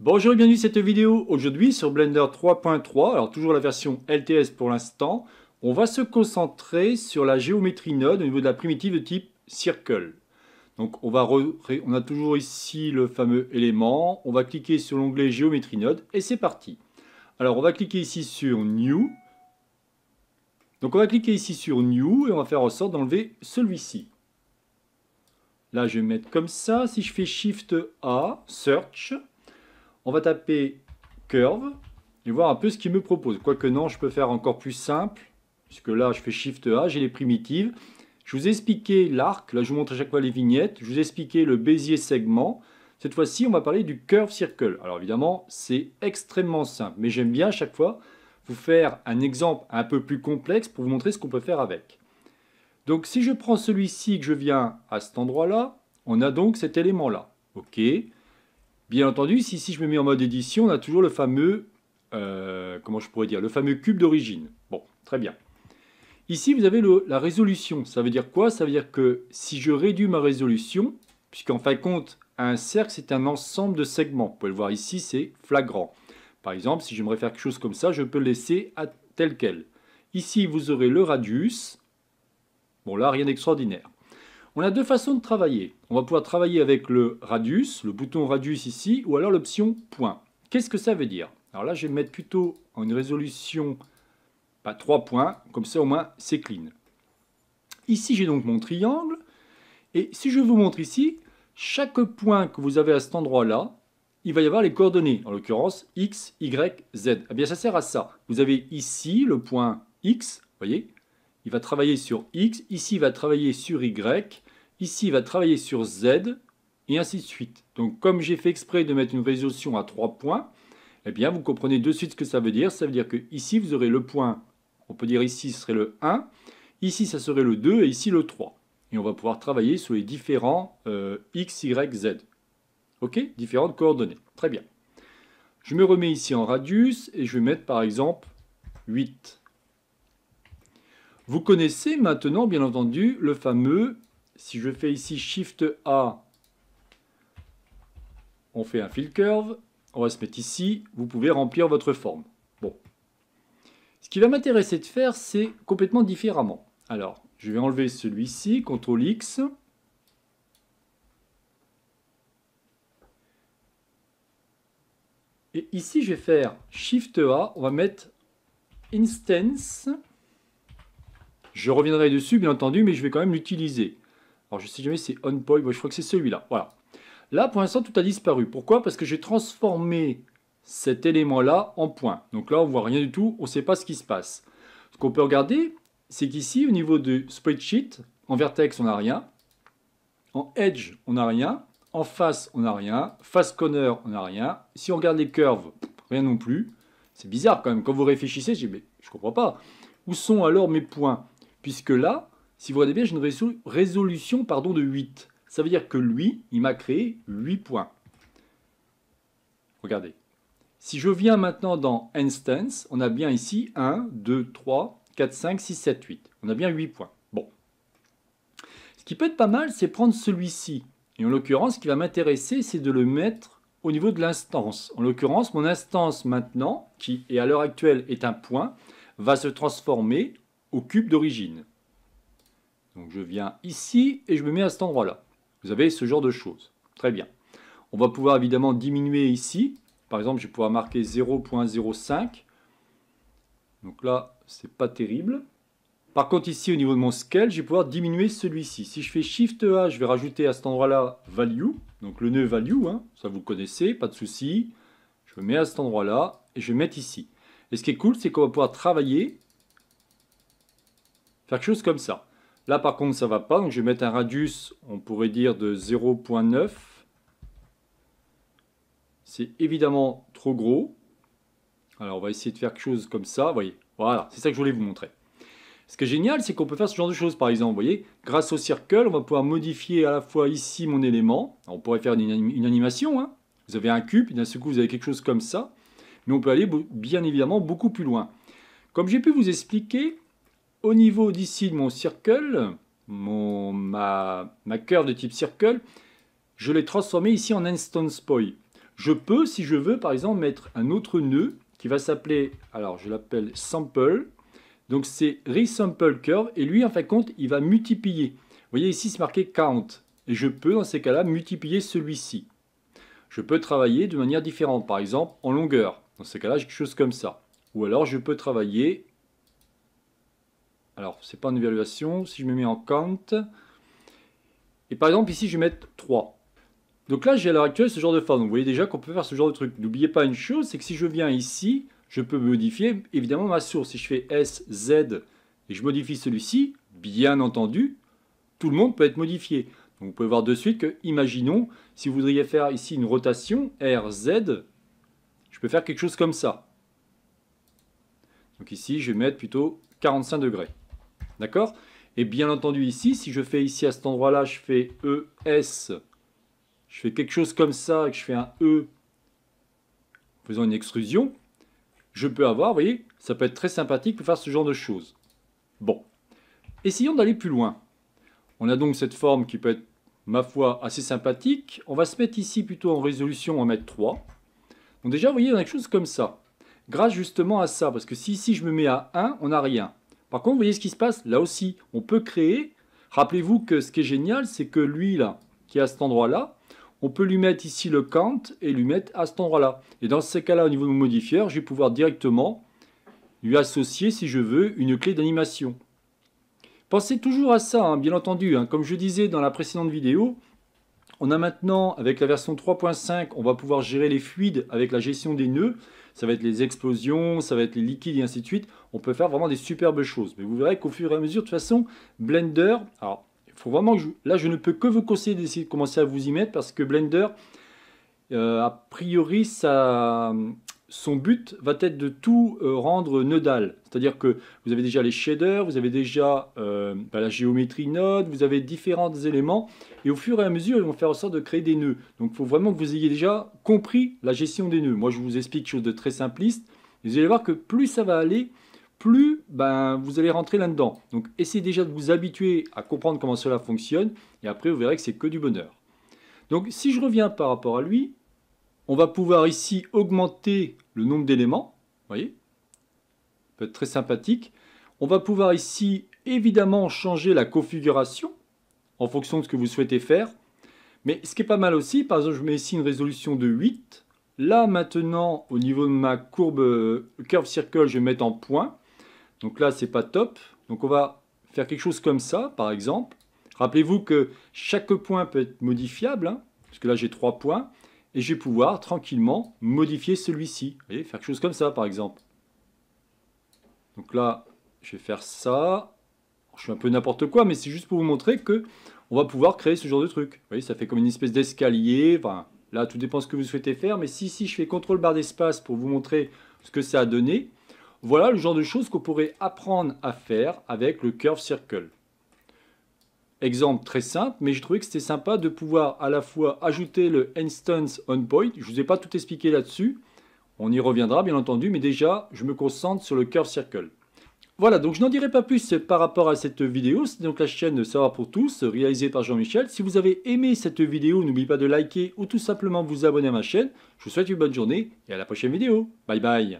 Bonjour et bienvenue à cette vidéo. Aujourd'hui sur Blender 3.3, alors toujours la version LTS pour l'instant, on va se concentrer sur la géométrie node au niveau de la primitive de type circle. Donc on, va on a toujours ici le fameux élément, on va cliquer sur l'onglet géométrie node et c'est parti. Alors on va cliquer ici sur New. Donc on va cliquer ici sur New et on va faire en sorte d'enlever celui-ci. Là je vais mettre comme ça, si je fais Shift A, Search, on va taper curve et voir un peu ce qu'il me propose. Quoique non, je peux faire encore plus simple, puisque là, je fais Shift A, j'ai les primitives. Je vous ai expliqué l'arc, là je vous montre à chaque fois les vignettes, je vous ai expliqué le Bézier segment. Cette fois-ci, on va parler du curve circle. Alors évidemment, c'est extrêmement simple, mais j'aime bien à chaque fois vous faire un exemple un peu plus complexe pour vous montrer ce qu'on peut faire avec. Donc si je prends celui-ci que je viens à cet endroit-là, on a donc cet élément-là. OK, Bien entendu, si, je me mets en mode édition, on a toujours le fameux, euh, comment je pourrais dire, le fameux cube d'origine. Bon, très bien. Ici, vous avez la résolution. Ça veut dire quoi Ça veut dire que si je réduis ma résolution, puisqu'en fin de compte, un cercle, c'est un ensemble de segments. Vous pouvez le voir ici, c'est flagrant. Par exemple, si j'aimerais faire quelque chose comme ça, je peux le laisser à tel quel. Ici, vous aurez le radius. Bon, là, rien d'extraordinaire. On a deux façons de travailler. On va pouvoir travailler avec le radius, le bouton radius ici, ou alors l'option point. Qu'est-ce que ça veut dire Alors là, je vais mettre plutôt en une résolution pas trois points, comme ça au moins c'est clean. Ici, j'ai donc mon triangle, et si je vous montre ici, chaque point que vous avez à cet endroit-là, il va y avoir les coordonnées, en l'occurrence x, y, z. Eh bien, ça sert à ça. Vous avez ici le point x, vous voyez, il va travailler sur x, ici il va travailler sur y, Ici, il va travailler sur Z, et ainsi de suite. Donc, comme j'ai fait exprès de mettre une résolution à trois points, eh bien, vous comprenez de suite ce que ça veut dire. Ça veut dire que ici, vous aurez le point, on peut dire ici, ce serait le 1, ici, ça serait le 2, et ici, le 3. Et on va pouvoir travailler sur les différents euh, x, y, z. OK Différentes coordonnées. Très bien. Je me remets ici en radius, et je vais mettre, par exemple, 8. Vous connaissez maintenant, bien entendu, le fameux si je fais ici Shift A, on fait un fill curve, on va se mettre ici, vous pouvez remplir votre forme. Bon. Ce qui va m'intéresser de faire, c'est complètement différemment. Alors, je vais enlever celui-ci, CTRL X. Et ici, je vais faire Shift A, on va mettre Instance. Je reviendrai dessus, bien entendu, mais je vais quand même l'utiliser. Alors, je sais jamais si c'est OnPoint, je crois que c'est celui-là. Voilà. Là, pour l'instant, tout a disparu. Pourquoi Parce que j'ai transformé cet élément-là en point. Donc là, on voit rien du tout, on ne sait pas ce qui se passe. Ce qu'on peut regarder, c'est qu'ici, au niveau de spreadsheet, en vertex, on n'a rien. En edge, on n'a rien. En face, on n'a rien. Face corner, on n'a rien. Si on regarde les curves, rien non plus. C'est bizarre quand même. Quand vous réfléchissez, je dis, je comprends pas. Où sont alors mes points Puisque là, si vous regardez bien, j'ai une résolution pardon, de 8. Ça veut dire que lui, il m'a créé 8 points. Regardez. Si je viens maintenant dans Instance, on a bien ici 1, 2, 3, 4, 5, 6, 7, 8. On a bien 8 points. Bon. Ce qui peut être pas mal, c'est prendre celui-ci. Et en l'occurrence, ce qui va m'intéresser, c'est de le mettre au niveau de l'instance. En l'occurrence, mon instance maintenant, qui est à l'heure actuelle est un point, va se transformer au cube d'origine. Donc je viens ici et je me mets à cet endroit-là. Vous avez ce genre de choses. Très bien. On va pouvoir évidemment diminuer ici. Par exemple, je vais pouvoir marquer 0.05. Donc là, c'est pas terrible. Par contre, ici, au niveau de mon scale, je vais pouvoir diminuer celui-ci. Si je fais Shift A, je vais rajouter à cet endroit-là Value. Donc le nœud Value, hein, ça vous connaissez, pas de souci. Je me mets à cet endroit-là et je vais mettre ici. Et ce qui est cool, c'est qu'on va pouvoir travailler, faire quelque chose comme ça. Là, par contre, ça ne va pas. Donc, je vais mettre un radius, on pourrait dire, de 0.9. C'est évidemment trop gros. Alors, on va essayer de faire quelque chose comme ça. voyez, voilà, c'est ça que je voulais vous montrer. Ce qui est génial, c'est qu'on peut faire ce genre de choses, par exemple. Vous voyez, grâce au circle, on va pouvoir modifier à la fois ici mon élément. on pourrait faire une, animation. Hein. Vous avez un cube, et d'un seul coup, vous avez quelque chose comme ça. Mais on peut aller, bien évidemment, beaucoup plus loin. Comme j'ai pu vous expliquer, au niveau d'ici de mon circle, mon, ma, ma curve de type circle, je l'ai transformé ici en instance poi. Je peux, si je veux, par exemple, mettre un autre nœud qui va s'appeler, alors je l'appelle sample, donc c'est resample curve, et lui, en fin de compte, il va multiplier. Vous voyez ici, c'est marqué count, et je peux, dans ces cas-là, multiplier celui-ci. Je peux travailler de manière différente, par exemple en longueur. Dans ces cas-là, j'ai quelque chose comme ça. Ou alors, je peux travailler alors, c'est pas une évaluation. Si je me mets en compte. et par exemple, ici, je vais mettre 3. Donc là, j'ai à l'heure actuelle ce genre de forme. vous voyez déjà qu'on peut faire ce genre de truc. N'oubliez pas une chose, c'est que si je viens ici, je peux modifier évidemment ma source. Si je fais S, Z et je modifie celui-ci, bien entendu, tout le monde peut être modifié. Donc vous pouvez voir de suite que, imaginons, si vous voudriez faire ici une rotation, R, Z, je peux faire quelque chose comme ça. Donc ici, je vais mettre plutôt 45 degrés. D'accord Et bien entendu ici, si je fais ici à cet endroit-là, je fais E S, je fais quelque chose comme ça, et que je fais un E, faisant une extrusion, je peux avoir, vous voyez, ça peut être très sympathique pour faire ce genre de choses. Bon, essayons d'aller plus loin. On a donc cette forme qui peut être, ma foi, assez sympathique. On va se mettre ici plutôt en résolution, en mettre 3. Donc déjà, vous voyez, on a quelque chose comme ça. Grâce justement à ça, parce que si ici je me mets à 1, on n'a rien. Par contre, vous voyez ce qui se passe Là aussi, on peut créer. Rappelez-vous que ce qui est génial, c'est que lui, là, qui est à cet endroit-là, on peut lui mettre ici le count et lui mettre à cet endroit-là. Et dans ce cas-là, au niveau de mon modifieur, je vais pouvoir directement lui associer, si je veux, une clé d'animation. Pensez toujours à ça, hein, bien entendu. Hein. Comme je disais dans la précédente vidéo, on a maintenant, avec la version 3.5, on va pouvoir gérer les fluides avec la gestion des nœuds. Ça va être les explosions, ça va être les liquides et ainsi de suite. On peut faire vraiment des superbes choses. Mais vous verrez qu'au fur et à mesure, de toute façon, Blender... Alors, il faut vraiment que je, Là, je ne peux que vous conseiller d'essayer de commencer à vous y mettre parce que Blender, euh, a priori, ça, son but va être de tout euh, rendre nodal. C'est-à-dire que vous avez déjà les shaders, vous avez déjà euh, bah, la géométrie node, vous avez différents éléments, et au fur et à mesure, ils vont faire en sorte de créer des nœuds. Donc il faut vraiment que vous ayez déjà compris la gestion des nœuds. Moi, je vous explique quelque chose de très simpliste. Vous allez voir que plus ça va aller, plus ben, vous allez rentrer là-dedans. Donc essayez déjà de vous habituer à comprendre comment cela fonctionne, et après, vous verrez que c'est que du bonheur. Donc si je reviens par rapport à lui, on va pouvoir ici augmenter le nombre d'éléments, voyez, ça peut être très sympathique. On va pouvoir ici évidemment changer la configuration en fonction de ce que vous souhaitez faire. Mais ce qui est pas mal aussi, par exemple, je mets ici une résolution de 8. Là, maintenant, au niveau de ma courbe euh, curve circle, je vais mettre en point. Donc là, c'est pas top. Donc on va faire quelque chose comme ça, par exemple. Rappelez-vous que chaque point peut être modifiable, puisque hein, parce que là, j'ai trois points et je vais pouvoir tranquillement modifier celui-ci. Vous voyez, faire quelque chose comme ça, par exemple. Donc là, je vais faire ça. Je fais un peu n'importe quoi, mais c'est juste pour vous montrer que on va pouvoir créer ce genre de truc. Vous voyez, ça fait comme une espèce d'escalier. là, tout dépend de ce que vous souhaitez faire. Mais si, si je fais ctrl barre d'espace pour vous montrer ce que ça a donné, voilà le genre de choses qu'on pourrait apprendre à faire avec le Curve Circle exemple très simple, mais je trouvais que c'était sympa de pouvoir à la fois ajouter le instance on point. Je ne vous ai pas tout expliqué là-dessus. On y reviendra bien entendu, mais déjà, je me concentre sur le curve circle. Voilà, donc je n'en dirai pas plus par rapport à cette vidéo. C'est donc la chaîne Savoir pour tous, réalisée par Jean-Michel. Si vous avez aimé cette vidéo, n'oubliez pas de liker ou tout simplement vous abonner à ma chaîne. Je vous souhaite une bonne journée et à la prochaine vidéo. Bye bye